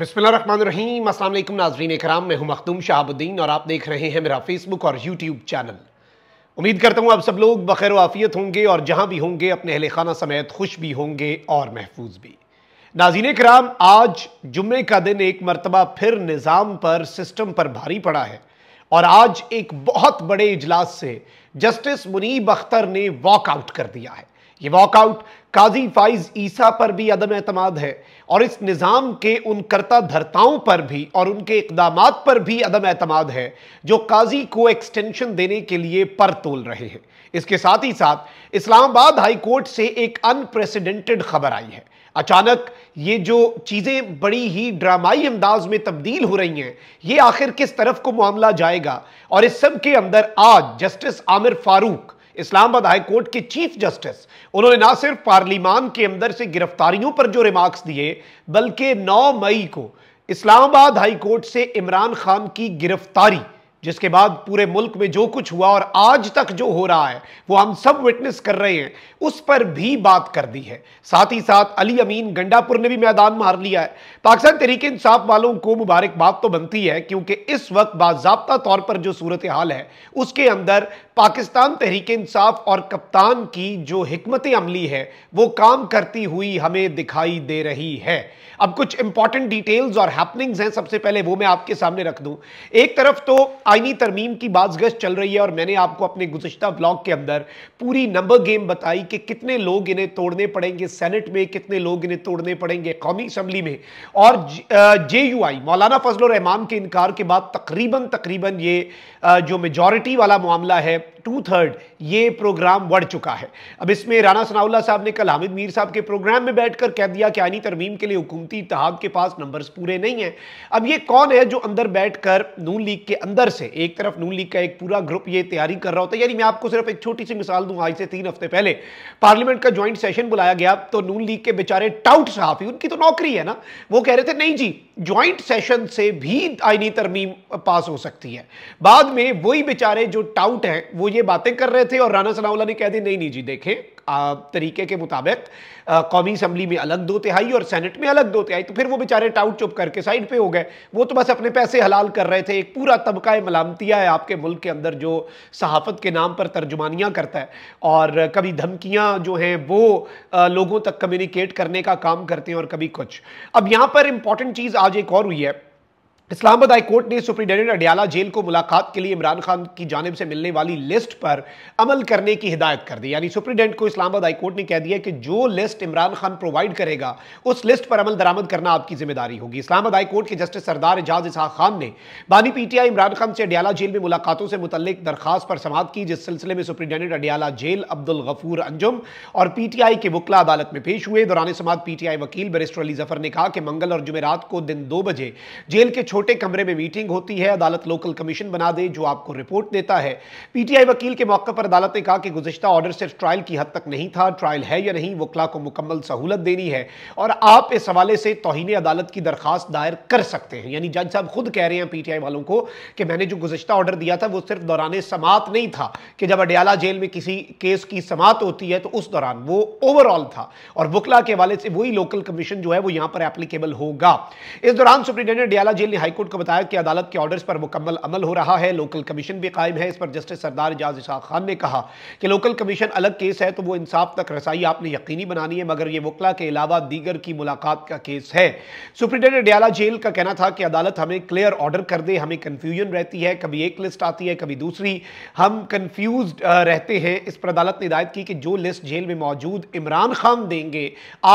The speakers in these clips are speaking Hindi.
बिस्मिल्लाम अस्सलाम नाजरीन कराम मैं हूं मखदूम शहाबुद्दीन और आप देख रहे हैं मेरा फेसबुक और यूट्यूब चैनल उम्मीद करता हूं आप सब लोग बखैर वाफियत होंगे और जहां भी होंगे अपने अहल खाना समेत खुश भी होंगे और महफूज भी नाजीन कराम आज जुम्मे का दिन एक मरतबा फिर निज़ाम पर सिस्टम पर भारी पड़ा है और आज एक बहुत बड़े इजलास से जस्टिस मुनीब अख्तर ने वॉकआउट कर दिया है ये वॉकआउट काजी फाइज ईसा पर भी अदम एतमाद है और इस निज़ाम के उन करता धरताओं पर भी और उनके इकदाम पर भी अदम एतमाद है जो काजी को एक्सटेंशन देने के लिए पर तोल रहे हैं इसके साथ ही साथ इस्लामाबाद हाई कोर्ट से एक अनप्रेसिडेंटेड खबर आई है अचानक ये जो चीज़ें बड़ी ही ड्रामाई अंदाज में तब्दील हो रही हैं ये आखिर किस तरफ को मामला जाएगा और इस सब के अंदर आज justice Aamir Farooq Islamabad high court के चीफ जस्टिस उन्होंने ना सिर्फ पार्लिमान के अंदर से गिरफ्तारियों पर जो रिमार्क्स दिए बल्कि 9 मई को इस्लामाबाद हाई कोर्ट से इमरान खान की गिरफ्तारी जिसके बाद पूरे मुल्क में जो कुछ हुआ और आज तक जो हो रहा है वो हम सब विटनेस कर रहे हैं उस पर भी बात कर दी है साथ ही साथ अली अमीन गंडापुर ने भी मैदान मार लिया है पाकिस्तान तरीके इंसाफ वालों को मुबारकबाद तो बनती है क्योंकि इस वक्त बाबा तौर पर जो सूरत हाल है उसके अंदर पाकिस्तान तहरीक इंसाफ और कप्तान की जो हमत अमली है वो काम करती हुई हमें दिखाई दे रही है अब कुछ इंपॉर्टेंट डिटेल्स और हैपनिंग्स हैं सबसे पहले वो मैं आपके सामने रख दूं एक तरफ तो आइनी तरमीम की बाजगश चल रही है और मैंने आपको अपने गुजशत ब्लॉग के अंदर पूरी नंबर गेम बताई कि कितने लोग इन्हें तोड़ने पड़ेंगे सेनेट में कितने लोग इन्हें तोड़ने पड़ेंगे कौमी असम्बली में और जे यू आई मौलाना फजल रहमान के इनकार के बाद तकरीबन तकरीबन ये जो मेजॉरिटी वाला मामला है type टू थर्ड ये प्रोग्राम बढ़ चुका है अब इसमें राणा सनाउल्ला साहब ने कल हामिद मीर साहब के प्रोग्राम में बैठकर कह दिया कि आनी तरमीम के लिए हुकूमती इतिहाद के पास नंबर्स पूरे नहीं हैं अब ये कौन है जो अंदर बैठ कर नून लीग के अंदर से एक तरफ नून लीग का एक पूरा ग्रुप ये तैयारी कर रहा होता है यानी मैं आपको सिर्फ एक छोटी सी मिसाल दूँ आज से तीन हफ्ते पहले पार्लियामेंट का ज्वाइंट सेशन बुलाया गया तो नून लीग के बेचारे टाउट सहाफी उनकी तो नौकरी है ना वो कह रहे थे नहीं जी ज्वाइंट सेशन से भी आइनी तरमीम पास हो सकती है बाद में वही बेचारे जो टाउट हैं वो ये बातें कर रहे थे और राना सनाउल्ला ने कह दी नहीं नहीं जी देखें आ, तरीके के मुताबिक कौमी असम्बली में अलग दो तिहाई और सेनेट में अलग दो तिहाई तो फिर वो बेचारे टाउट चुप करके साइड पे हो गए वो तो बस अपने पैसे हलाल कर रहे थे एक पूरा तबका मलामतिया है आपके मुल्क के अंदर जो सहाफ़त के नाम पर तर्जुमानियाँ करता है और कभी धमकियाँ जो हैं वो आ, लोगों तक कम्युनिकेट करने का काम करते हैं और कभी कुछ अब यहाँ पर इंपॉर्टेंट चीज़ आज एक और हुई है इस्लामाबाद हाईकोर्ट ने सुप्रिंटेंडेंट अडियाला जेल को मुलाकात के लिए इमरान खान की जानब से मिलने वाली लिस्ट पर अमल करने की हिदायत कर दी यानी सुप्रिंटेंडेंट को इस्लामाबाद हाईकोर्ट ने कह दिया कि जो लिस्ट इमरान खान प्रोवाइड करेगा उस लिस्ट पर अमल दरामद करना आपकी जिम्मेदारी होगी इस्लामाबाद कोर्ट के जस्टिस सरदार एजाज इसहा खान ने बानी पीटीआई इमरान खान से अडियाला जेल में मुलाकातों से मुतलिक दरखास्त पर समाप्त की जिस सिलसिले में सुप्रिंटेंडेंट अडियाला जेल अब्दुल गफूर अंजुम और पीटीआई के वकला अदालत में पेश हुए दौरान समाप्त पीटीआई वकील बरिस्टर अली जफर ने कहा कि मंगल और जुमेरात को दिन दो बजे जेल के छोटे छोटे कमरे में मीटिंग होती है अदालत लोकल कमीशन बना दे जो आपको रिपोर्ट देता है पीटीआई वकील के मौके पर अदालत ने कहा कि गुजशत ऑर्डर सिर्फ ट्रायल की हद तक नहीं था ट्रायल है या नहीं वकला को मुकम्मल सहूलत देनी है और आप इस हवाले से तोहन अदालत की दरखास्त दायर कर सकते हैं यानी जज साहब खुद कह रहे हैं पीटीआई वालों को कि मैंने जो गुजशत ऑर्डर दिया था वो सिर्फ दौरान समात नहीं था कि जब अडयाला जेल में किसी केस की समात होती है तो उस दौरान वो ओवरऑल था और वकला के हवाले से वही लोकल कमीशन जो है वो यहां पर एप्लीकेबल होगा इस दौरान सुप्रिटेंडेंट अडयाला जेल ने हाईकोर्ट को बताया कि अदालत के ऑर्डर्स पर मुकम्मल अमल हो रहा है लोकल कमीशन भी कायम है इस पर जस्टिस सरदार एजाज इसाक खान ने कहा कि लोकल कमीशन अलग केस है तो वो इंसाफ तक रसाई आपने यकीनी बनानी है मगर ये वकला के अलावा दीगर की मुलाकात का केस है सुप्रिंटेंडेंट डियाला जेल का कहना था कि अदालत हमें क्लियर ऑर्डर कर दे हमें कन्फ्यूजन रहती है कभी एक लिस्ट आती है कभी दूसरी हम कन्फ्यूज रहते हैं इस पर अदालत ने हिदायत की कि जो लिस्ट जेल में मौजूद इमरान खान देंगे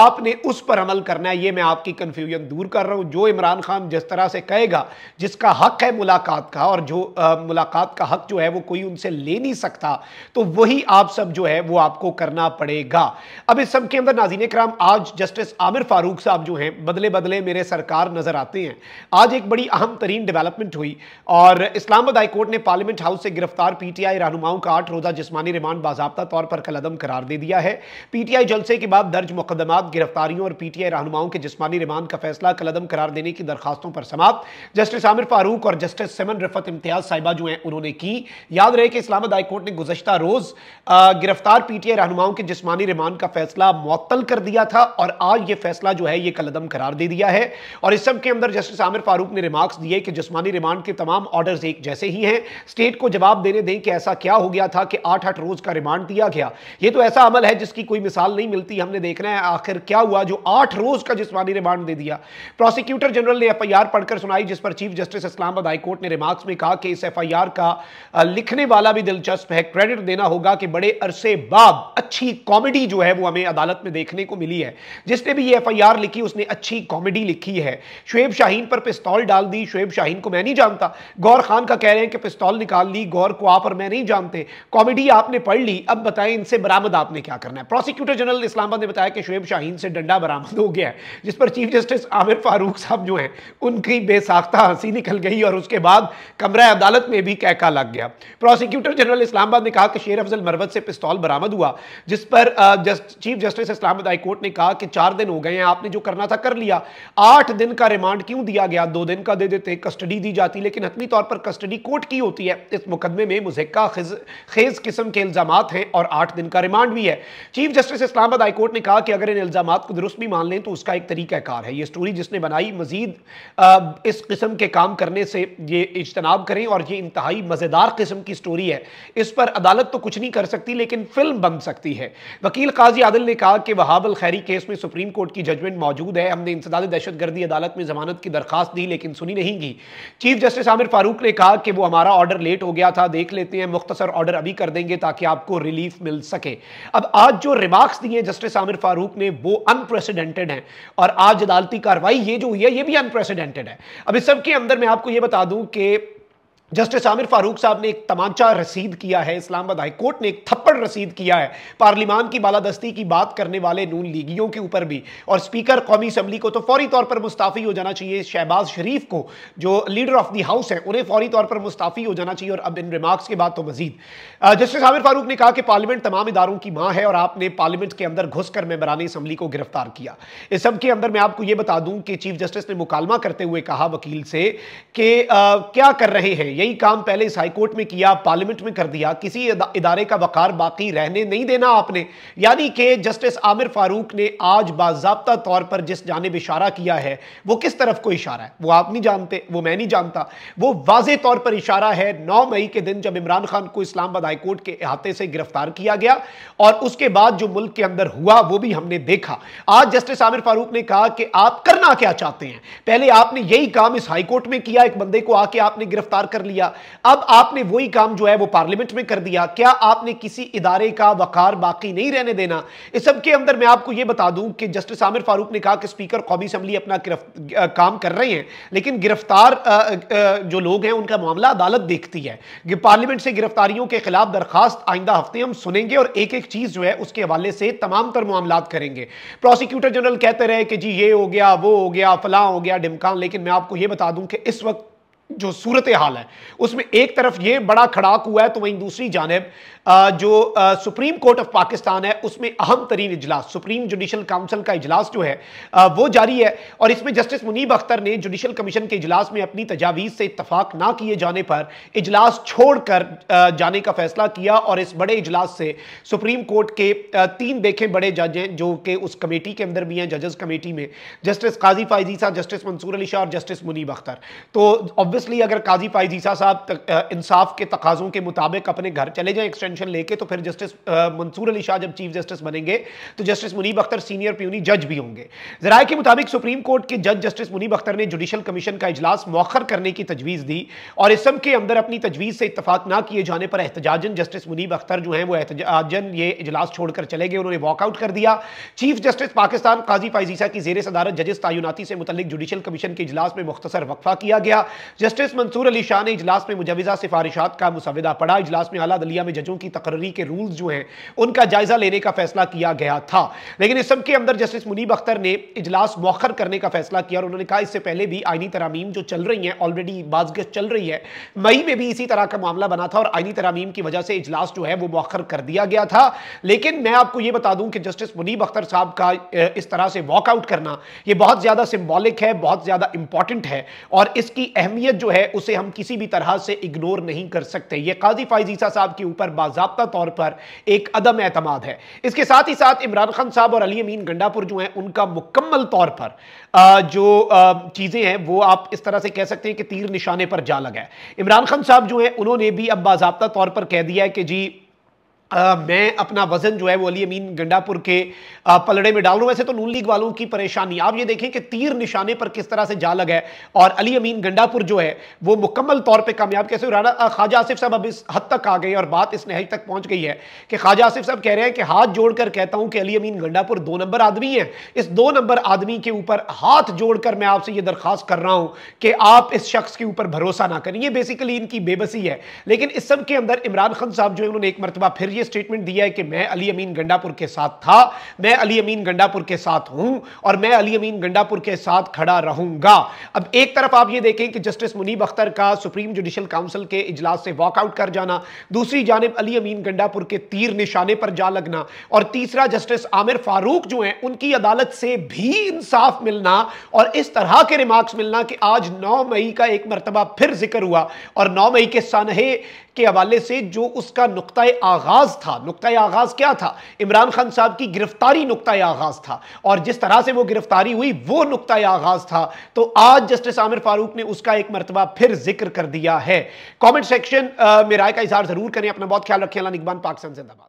आपने उस पर अमल करना है ये मैं आपकी कन्फ्यूजन दूर कर रहा हूँ जो इमरान खान जिस तरह से कह कहेगा जिसका हक है मुलाकात का और जो आ, मुलाकात का हक जो है वो कोई उनसे ले नहीं सकता तो वही आप सब जो है वो आपको करना पड़ेगा अब इस सब के अंदर नाजीन कराम आज जस्टिस आमिर फारूक साहब जो हैं बदले बदले मेरे सरकार नजर आते हैं आज एक बड़ी अहम तरीन डेवलपमेंट हुई और इस्लामाबाद हाईकोर्ट ने पार्लियामेंट हाउस से गिरफ्तार पीटीआई रहनुमाओं का आठ रोजा जिसमानी रिमांड बाजाबता तौर पर कलदम करार दे दिया है पीटीआई जलसे के बाद दर्ज मुकदमा गिरफ्तारियों और पीटीआई रहनुमाओं के जिसमानी रिमांड का फैसला कलदम करार देने की दरखास्तों पर समाप्त जस्टिस आमिर फारूक और जस्टिस सेमन रफत इम्तियाज साहिबा जो हैं उन्होंने की याद रहे कि इस्लामाबाद हाईकोर्ट ने गुजशत रोज गिरफ्तार पीटीआई रहनुमाओं के जिसमानी रिमांड का फैसला मअतल कर दिया था और आज ये फैसला जो है ये कलदम करार दे दिया है और इस सब के अंदर जस्टिस आमिर फारूक ने रिमार्क्स दिए कि जिसमानी रिमांड के तमाम ऑर्डर एक जैसे ही हैं स्टेट को जवाब देने दें कि ऐसा क्या हो गया था कि आठ आठ रोज का रिमांड दिया गया ये तो ऐसा अमल है जिसकी कोई मिसाल नहीं मिलती हमने देखना है आखिर क्या हुआ जो आठ रोज का जिसमानी रिमांड दे दिया प्रोसिक्यूटर जनरल ने एफ पढ़कर सुनाया आई जिस पर चीफ जस्टिस इस्लामाबाद हाईकोर्ट ने रिमार्क्स में कहा कि इस एफआईआर का लिखने वाला भी दिलचस्प है क्रेडिट देना होगा कि बड़े अरसे बाद अच्छी कॉमेडी जो है वो हमें अदालत में देखने को मिली है जिसने भी ये एफ लिखी उसने अच्छी कॉमेडी लिखी है शुएब शाहीन पर पिस्तौल डाल दी शुएब शाहीन को मैं नहीं जानता गौर खान का कह रहे हैं कि पिस्तौल निकाल ली गौर को आप और मैं नहीं जानते कॉमेडी आपने पढ़ ली अब बताएं इनसे बरामद आपने क्या करना है प्रोसिक्यूटर जनरल इस्लामाबाद ने बताया कि शुएब शाहीन से डंडा बरामद हो गया है जिस पर चीफ जस्टिस आमिर फारूक साहब जो हैं उनकी बेस साख्ता हंसी निकल गई और उसके बाद कमरा अदालत में भी कहका लग गया प्रोसिक्यूटर जनरल इस्लामाबाद ने कहा कि शेर अफजल मरवत से पिस्तौल बरामद हुआ जिस पर just, chief justice Islamabad high court ने कहा कि चार दिन हो गए हैं आपने जो करना था कर लिया आठ दिन का रिमांड क्यों दिया गया दो दिन का दे देते कस्टडी दी जाती लेकिन हतमी तौर पर कस्टडी कोर्ट की होती है इस मुकदमे में मुजिका खेज किस्म के इल्जाम हैं और आठ दिन का रिमांड भी है चीफ जस्टिस इस्लामाबाद हाईकोर्ट ने कहा कि अगर इन इल्जाम को दुरुस्त भी मान लें तो उसका एक तरीकाकार है ये स्टोरी जिसने बनाई मजीद इस इस किस्म के काम करने से ये इजतनाब करें और ये इंतहाई मज़ेदार किस्म की स्टोरी है इस पर अदालत तो कुछ नहीं कर सकती लेकिन फिल्म बन सकती है वकील काजी आदिल ने कहा कि वहाब अल खैरी केस में सुप्रीम कोर्ट की जजमेंट मौजूद है हमने इंसदाद दहशत गर्दी अदालत में जमानत की दरखास्त दी लेकिन सुनी नहीं गई चीफ जस्टिस आमिर फारूक ने कहा कि वो हमारा ऑर्डर लेट हो गया था देख लेते हैं मुख्तसर ऑर्डर अभी कर देंगे ताकि आपको रिलीफ मिल सके अब आज जो रिमार्क्स दिए जस्टिस आमिर फारूक ने वो अनप्रेसिडेंटेड हैं और आज अदालती कार्रवाई ये जो हुई है ये भी अनप्रेसिडेंटेड है अब इस सब के अंदर मैं आपको यह बता दूं कि जस्टिस आमिर फारूक साहब ने एक तमाचा रसीद किया है इस्लामाबाद हाईकोर्ट ने एक थप्पड़ रसीद किया है पार्लिमान की बालादस्ती की बात करने वाले नून लीगियों के ऊपर भी और स्पीकर कौमी असम्बली को तो फौरी तौर पर मुस्ताफ़ी हो जाना चाहिए शहबाज शरीफ को जो लीडर ऑफ दी हाउस है उन्हें फौरी तौर पर मुस्ताफ़ी हो जाना चाहिए और अब इन रिमार्क्स के बाद तो मजीद जस्टिस आमिर फारूक ने कहा कि पार्लियामेंट तमाम इदारों की माँ है और आपने पार्लियामेंट के अंदर घुस कर मेबरानी असम्बली को गिरफ्तार किया इस सब के अंदर मैं आपको ये बता दूँ कि चीफ जस्टिस ने मुकालमा करते हुए कहा वकील से कि क्या कर रहे हैं यही काम पहले इस हाईकोर्ट में किया पार्लियामेंट में कर दिया किसी इदारे का वकार बाकी रहने नहीं देना आपने यानी कि जस्टिस आमिर फारूक ने आज बाबा तौर पर जिस जानब इशारा किया है वो किस तरफ को इशारा है वो आप नहीं जानते वो मैं नहीं जानता वो वाजे तौर पर इशारा है नौ मई के दिन जब इमरान खान को इस्लामाबाद हाईकोर्ट के अहाते से गिरफ्तार किया गया और उसके बाद जो मुल्क के अंदर हुआ वो भी हमने देखा आज जस्टिस आमिर फारूक ने कहा कि आप करना क्या चाहते हैं पहले आपने यही काम इस हाईकोर्ट में किया एक बंदे को आके आपने गिरफ्तार कर लिया अब आपने वही काम जो है वो पार्लियामेंट में कर दिया क्या आपने किसी इदारे का वकार बाकी नहीं रहने देना इस सब के अंदर मैं आपको ये बता दूं कि जस्टिस आमिर फारूक ने कहा कि स्पीकर कौमी असम्बली अपना काम कर रहे हैं लेकिन गिरफ्तार जो लोग हैं उनका मामला अदालत देखती है पार्लियामेंट से गिरफ्तारियों के खिलाफ दरखास्त आइंदा हफ्ते हम सुनेंगे और एक एक चीज जो है उसके हवाले से तमाम तर मामला करेंगे प्रोसिक्यूटर जनरल कहते रहे कि जी ये हो गया वो हो गया फला हो गया डिमकान लेकिन मैं आपको यह बता दूं कि इस वक्त जो सूरत हाल है उसमें एक तरफ ये बड़ा खड़ाक हुआ है तो वहीं दूसरी जानब जो सुप्रीम कोर्ट ऑफ पाकिस्तान है उसमें अहम तरीन इजलास सुप्रीम जुडिशल काउंसिल का इजलास जो है वो जारी है और इसमें जस्टिस मुनीब अख्तर ने जुडिशल कमीशन के इजलास में अपनी तजावीज़ से इतफाक ना किए जाने पर इजलास छोड़कर जाने का फैसला किया और इस बड़े इजलास से सुप्रीम कोर्ट के तीन देखें बड़े जज हैं जो कि उस कमेटी के अंदर भी हैं जजेस कमेटी में जस्टिस काजी फायजीसा जस्टिस मंसूर अली शाह और जस्टिस मुनीब अख्तर तो ऑब्वियसली अगर काजी फायजीसा साहब इंसाफ के तकाजों के मुताबिक अपने घर चले जाए एक्सटेंशन एक्सटेंशन लेके तो फिर जस्टिस मंसूर अली शाह जब चीफ जस्टिस बनेंगे तो justice Munib Akhtar senior puisne जज भी होंगे जराये के मुताबिक सुप्रीम कोर्ट के जज जस्टिस मुनीब अख्तर ने जुडिशल कमीशन का इजलास मौखर करने की तजवीज़ दी और इसम के अंदर अपनी तजवीज़ से इतफाक ना किए जाने पर एहतजाजन जस्टिस मुनीब अख्तर जो है वो एहतजाजन ये इजलास छोड़कर चले गए उन्होंने वॉकआउट कर दिया चीफ जस्टिस पाकिस्तान काजी फाइजीसा की जेर सदारत जजिस तयनाती से मुतलिक जुडिशल कमीशन के इजलास में मुख्तर वक्फा किया गया जस्टिस मंसूर अली शाह ने इजलास में मुजवजा सिफारिशात का मुसविदा पड़ा इजलास में अला दलिया में जजों की की तकर्री के रूल्स जो हैं उनका जायजा लेने का फैसला किया गया था लेकिन इस सबके अंदर जस्टिस मुनीब अख्तर ने इजलास मौखर करने का फैसला किया और उन्होंने कहा इससे पहले भी आइनी तरामीम जो चल रही हैं ऑलरेडी बाजगश चल रही है मई में भी इसी तरह का मामला बना था और आइनी तरामीम की वजह से इजलास जो है वो मौखर कर दिया गया था लेकिन मैं आपको यह बता दूं कि जस्टिस मुनीब अख्तर साहब का इस तरह से वॉकआउट करना यह बहुत ज़्यादा सिंबॉलिक है बहुत ज़्यादा इंपॉर्टेंट है और इसकी अहमियत जो है उसे हम किसी भी तरह से इग्नोर नहीं कर सकते ये काजी फाइजीसा साहब के ऊपर बात बाबा तौर पर एक अदम एतम है इसके साथ ही साथ इमरान खान साहब और अली अमीन गंडापुर जो हैं उनका मुकम्मल तौर पर जो चीज़ें हैं वो आप इस तरह से कह सकते हैं कि तीर निशाने पर जा लगा है इमरान खान साहब जो हैं उन्होंने भी अब बाबा तौर पर कह दिया है कि जी અ મે અપના વજન જો હે વો અલી અમીન ગંડાપુર કે પલડે મે ડાલ રહા હૈ સે તો નૂન લીગ वालों કી પરેશાની આપ યે દેખે કે તીર નિશાન પર કિસ તરહ સે જા લગા હે ઓર અલી અમીન ગંડાપુર જો હે વો મુકમ્મલ તોર પર કamyab kaise ho rha hai ખાજા Asif સાબ અભી હદ તક આ ગયે ઓર બાત ઇસને હી તક પહોંચ ગઈ હૈ કે ખાજા આસિફ સાબ કહે રહે હે કે હાથ જોડકર કહેતા હું કે અલી અમીન ગંડાપુર દો નંબર આદમી હે ઇસ દો નંબર આદમી કે ઉપર હાથ જોડકર મે આપસે યે દરખાસ્ત કર રહા હું કે આપ ઇસ શખ્સ કે ઉપર ભરોસા ના કરે યે બેસિકલી ઇનકી બેબસી હૈ લેકિન ઇસ سب કે અંદર ઇમરાન ખાન સાબ જો હે ઉનહોને એક મરતબા ફેર ये स्टेटमेंट दिया है कि मैं अली अमीन गंडापुर के साथ था मैं अली अमीन गंडापुर के साथ हूं और मैं अली अमीन गंडापुर के साथ खड़ा रहूंगा अब एक तरफ आप ये देखें कि जस्टिस मुनीब अख्तर का सुप्रीम जुडिशल काउंसिल के इजलास से वॉकआउट कर जाना दूसरी जानब अली अमीन गंडापुर के तीर निशाने पर जा लगना और तीसरा जस्टिस आमिर फारूक जो है उनकी अदालत से भी इंसाफ मिलना और इस तरह के रिमार्क्स मिलना कि आज नौ मई का एक मरतबा फिर जिक्र हुआ और नौ मई के सनहे के हवाले से जो उसका नुकता आगाज आगाज था नुकता आगाज क्या था इमरान खान साहब की गिरफ्तारी नुकता आगाज था और जिस तरह से वो गिरफ्तारी हुई वो नुकता आगाज था तो आज जस्टिस आमिर फारूक ने उसका एक मरतबा फिर जिक्र कर दिया है कॉमेंट सेक्शन में राय का इजहार जरूर करें अपना बहुत ख्याल रखें अला इकबान पाकिस्तान जिंदाबाद